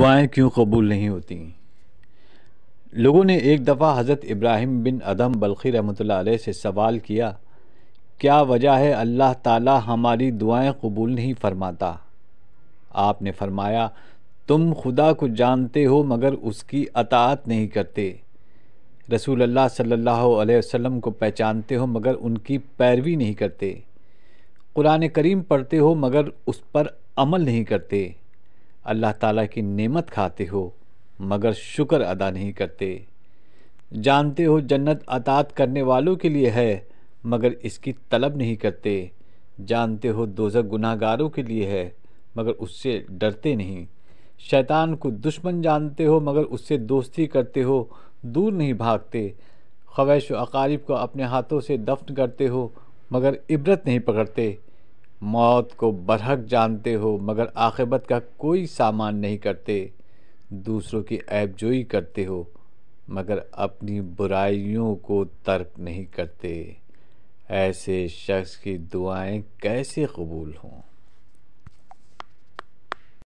दुआएं क्यों कबूल नहीं होती लोगों ने एक दफ़ा हज़रत इब्राहिम बिन अदम बल्खी रहमत से सवाल किया क्या वजह है अल्लाह ताला हमारी दुआएं कबूल नहीं फरमाता आपने फरमाया तुम खुदा को जानते हो मगर उसकी अतात नहीं करते रसूल अल्लाह सल्लल्लाहु अलैहि वसल्लम को पहचानते हो मगर उनकी पैरवी नहीं करते कुरान करीम पढ़ते हो मगर उस पर अमल नहीं करते अल्लाह ताला की नेमत खाते हो मगर शुक्र अदा नहीं करते जानते हो जन्नत अतात करने वालों के लिए है मगर इसकी तलब नहीं करते जानते हो दोजक गुनाहगारों के लिए है मगर उससे डरते नहीं शैतान को दुश्मन जानते हो मगर उससे दोस्ती करते हो दूर नहीं भागते खवैश अकारीब को अपने हाथों से दफ्न करते हो मगर इबरत नहीं पकड़ते मौत को बरहक जानते हो मगर आखिबत का कोई सामान नहीं करते दूसरों की ऐबजोई करते हो मगर अपनी बुराइयों को तर्क नहीं करते ऐसे शख्स की दुआएं कैसे कबूल हों